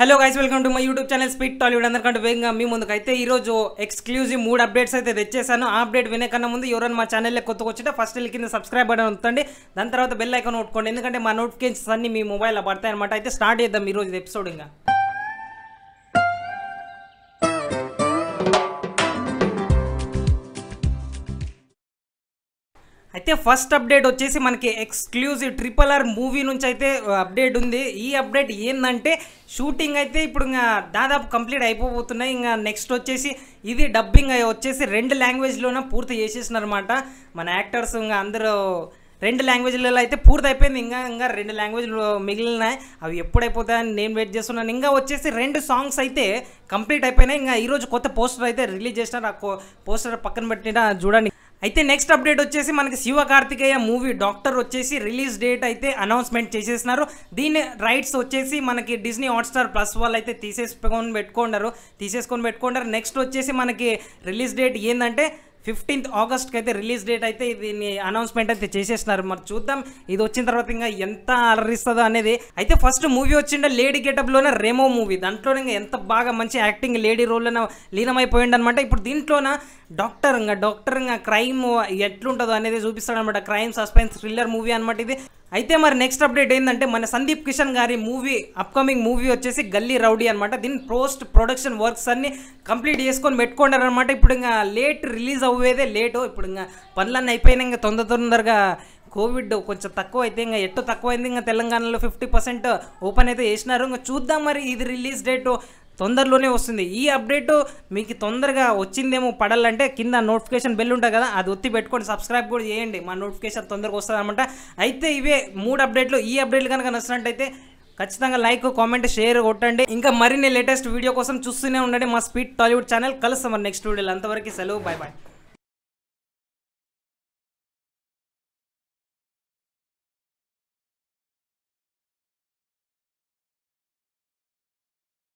hello guys welcome to my YouTube channel speed Tollywood అందరికంటే వేగంగా మీ ముందుకైతే ఈరోజు ఎక్స్క్లూజివ్ మూడు అప్డేట్స్ అయితే తెచ్చేసాను ఆ అప్డేట్ వినే ముందు ఎవరైనా మా ఛానల్లో కొత్తగా వచ్చినా ఫస్ట్ వెళ్ళి కింద సబ్స్క్రైబ్ బటన్ ఉంటుందండి దాని తర్వాత బెల్ ఐకాన్ కొట్టుకోండి ఎందుకంటే మా నోటిఫికేషన్స్ అన్ని మీ మొబైల్లో పడతాయి అనమాట అయితే స్టార్ట్ చేద్దాం ఈరోజు ఎపిసోడ్ ఇంకా అయితే ఫస్ట్ అప్డేట్ వచ్చేసి మనకి ఎక్స్క్లూజివ్ ట్రిపుల్ ఆర్ మూవీ నుంచి అయితే అప్డేట్ ఉంది ఈ అప్డేట్ ఏంటంటే షూటింగ్ అయితే ఇప్పుడు ఇంకా దాదాపు కంప్లీట్ అయిపోబోతున్నాయి ఇంకా నెక్స్ట్ వచ్చేసి ఇది డబ్బింగ్ వచ్చేసి రెండు లాంగ్వేజ్లోనే పూర్తి చేసేసినారనమాట మన యాక్టర్స్ ఇంకా అందరూ రెండు లాంగ్వేజ్లలో అయితే పూర్తి అయిపోయింది ఇంకా ఇంకా రెండు లాంగ్వేజ్లు మిగిలినాయి అవి ఎప్పుడైపోతాయని నేను వెయిట్ చేస్తున్నాను ఇంకా వచ్చేసి రెండు సాంగ్స్ అయితే కంప్లీట్ అయిపోయినాయి ఇంకా ఈరోజు కొత్త పోస్టర్ అయితే రిలీజ్ చేసినారు ఆ పోస్టర్ పక్కన పెట్టిన చూడండి అయితే నెక్స్ట్ అప్డేట్ వచ్చేసి మనకి శివ కార్తికేయ మూవీ డాక్టర్ వచ్చేసి రిలీజ్ డేట్ అయితే అనౌన్స్మెంట్ చేసేసినారు దీని రైట్స్ వచ్చేసి మనకి డిస్నీ హాట్స్టార్ ప్లస్ వాళ్ళు అయితే తీసేసుకొని పెట్టుకుంటారు తీసేసుకొని పెట్టుకుంటారు నెక్స్ట్ వచ్చేసి మనకి రిలీజ్ డేట్ ఏంటంటే ఫిఫ్టీన్త్ ఆగస్ట్కి అయితే రిలీజ్ డేట్ అయితే దీన్ని అనౌన్స్మెంట్ అయితే చేసేసినారు మరి చూద్దాం ఇది వచ్చిన తర్వాత ఇంకా ఎంత అలరిస్తుందో అనేది అయితే ఫస్ట్ మూవీ వచ్చిండే లేడీ గెటప్లోనే రేమో మూవీ దాంట్లో ఇంకా ఎంత బాగా మంచి యాక్టింగ్ లేడీ రోల్లోన లీనమైపోయింది అనమాట ఇప్పుడు దీంట్లోన డాక్టర్ ఇంకా డాక్టర్ ఇంకా క్రైమ్ ఎట్లుంటుందో అనేది చూపిస్తాడనమాట క్రైమ్ సస్పెన్స్ థ్రిల్లర్ మూవీ అనమాట ఇది అయితే మరి నెక్స్ట్ అప్డేట్ ఏంటంటే మన సందీప్ కిషన్ గారి మూవీ అప్కమింగ్ మూవీ వచ్చేసి గల్లీ రౌడీ అనమాట దీని పోస్ట్ ప్రొడక్షన్ వర్క్స్ అన్ని కంప్లీట్ చేసుకొని అనమాట ఇప్పుడు ఇంకా లేట్ రిలీజ్ అవ్వేదే లేటు ఇప్పుడు ఇంకా పనులన్నీ అయిపోయినా ఇంకా తొందర తొందరగా కోవిడ్ కొంచెం తక్కువ అయితే ఇంకా ఎట్టు తక్కువైంది ఇంకా తెలంగాణలో ఫిఫ్టీ పర్సెంట్ ఓపెన్ అయితే చేసినారు ఇంకా చూద్దాం మరి ఇది రిలీజ్ డేట్ తొందరలోనే వస్తుంది ఈ అప్డేట్ మీకు తొందరగా వచ్చిందేమో పడాలంటే కింద నోటిఫికేషన్ బెల్ ఉంటుంది కదా అది ఒత్తి పెట్టుకొని సబ్స్క్రైబ్ కూడా చేయండి మా నోటిఫికేషన్ తొందరగా వస్తుంది అనమాట అయితే ఇవే మూడు అప్డేట్లు ఈ అప్డేట్లు కనుక నచ్చినట్టయితే ఖచ్చితంగా లైక్ కామెంట్ షేర్ కొట్టండి ఇంకా మరిన్ని లేటెస్ట్ వీడియో కోసం చూస్తూనే ఉండండి మా స్పీడ్ టాలీవుడ్ ఛానల్ కలుస్తాం మరి నెక్స్ట్ వీడియోలో అంతవరకు సెలవు బాయ్ బాయ్